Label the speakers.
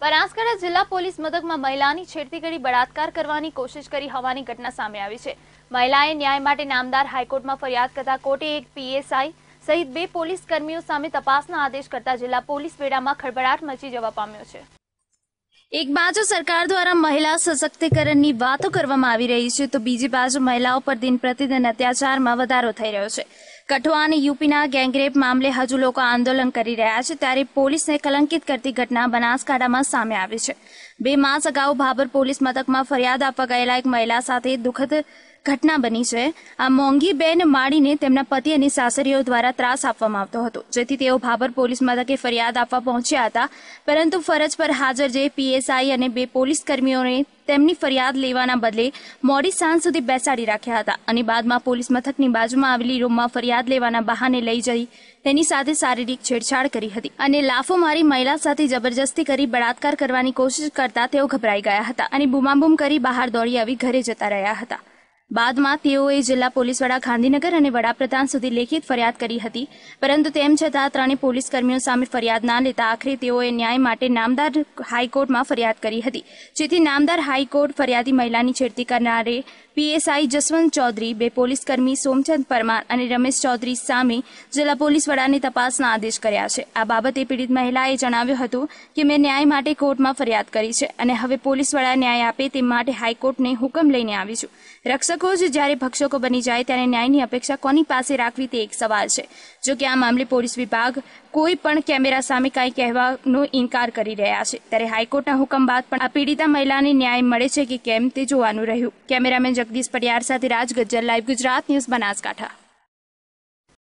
Speaker 1: બનાસકાંઠા જિલ્લા પોલીસ મથકમાં મહિલાની છેડતી કરી બળાત્કાર કરવાની કોશિશ કરી હોવાની ઘટના સામે આવી છે મહિલાએ ન્યાય માટે નામદાર હાઈકોર્ટમાં ફરિયાદ કરતા કોર્ટે એક પીએસઆઈ સહિત બે પોલીસ કર્મીઓ સામે તપાસના આદેશ કરતા જિલ્લા પોલીસ વેડામાં ખળભળાટ મચી જવા પામ્યો છે એક બાજુ સરકાર દ્વારા મહિલા સશક્તિકરણની વાતો કરવામાં આવી રહી છે તો બીજી બાજુ મહિલાઓ પર દિન પ્રતિદિન અત્યાચારમાં વધારો થઈ રહ્યો છે કઠવા અને યુપીના ગેંગરેપ મામલે હજુ લોકો આંદોલન કરી રહ્યા છે ત્યારે પોલીસને કલંકિત કરતી ઘટના બનાસકાંઠામાં સામે આવી છે બે માસ અગાઉ ભાભર પોલીસ મથકમાં ફરિયાદ આપવા ગયેલા એક મહિલા સાથે દુઃખદ ઘટના બની છે આ મોંઘી બેન માળીને તેમના પતિ અને સાસરીઓ દ્વારા ત્રાસ આપવામાં આવતો હતો જેથી તેઓ ભાભર પોલીસ મથકે ફરિયાદ આપવા પહોંચ્યા હતા પરંતુ ફરજ પર હાજર જે પીએસઆઈ અને બે પોલીસ કર્મીઓને તેમની ફરિયાદ લેવાના બદલે મોડી સાંજ સુધી બેસાડી રાખ્યા હતા અને બાદમાં પોલીસ મથકની બાજુમાં આવેલી રૂમમાં ફરિયાદ લેવાના બહાને લઈ જઈ તેની સાથે શારીરિક છેડછાડ કરી હતી અને લાફો મારી મહિલા સાથે જબરજસ્તી કરી બળાત્કાર કરવાની કોશિશ કરતા તેઓ ગભરાઈ ગયા હતા અને બુમાબુમ કરી બહાર દોડી આવી ઘરે જતા રહ્યા હતા બાદમાં તેઓએ જિલ્લા પોલીસ વડા ગાંધીનગર અને વડાપ્રધાન સુધી લેખિત ફરિયાદ કરી હતી પરંતુ તેમ છતાં ત્રણેય પોલીસ કર્મીઓ સામે ફરિયાદ ના લેતા આખરે તેઓએ ન્યાય માટે નામદાર હાઈકોર્ટમાં ફરિયાદ કરી હતી જેથી નામદાર હાઈકોર્ટ ફરિયાદી મહિલાની છેડતી કરનારે પીએસઆઈ જસવંત ચૌધરી બે પોલીસ કર્મી સોમચંદ પરમાર અને રમેશ ચૌધરી સામે જિલ્લા પોલીસ વડાને તપાસના આદેશ કર્યા છે આ બાબતે પીડિત મહિલાએ જણાવ્યું હતું કે મેં ન્યાય માટે કોર્ટમાં ફરિયાદ કરી છે અને હવે પોલીસ વડા ન્યાય આપે તે માટે હાઈકોર્ટને હુકમ લઈને આવી છું રક્ષક શાસકો જ જ્યારે ભક્ષકો બની જાય ત્યારે ન્યાયની અપેક્ષા કોની પાસે રાખવી તે એક સવાલ છે જો કે આ મામલે પોલીસ વિભાગ કોઈ પણ કેમેરા સામે કાંઈ કહેવાનો ઇનકાર કરી રહ્યા છે ત્યારે હાઈકોર્ટના હુકમ બાદ પણ આ પીડિતા મહિલાને ન્યાય મળે છે કે કેમ તે જોવાનું રહ્યું કેમેરામેન જગદીશ પડિયાર સાથે રાજ ગજ્જર લાઈવ ગુજરાત ન્યૂઝ બનાસકાંઠા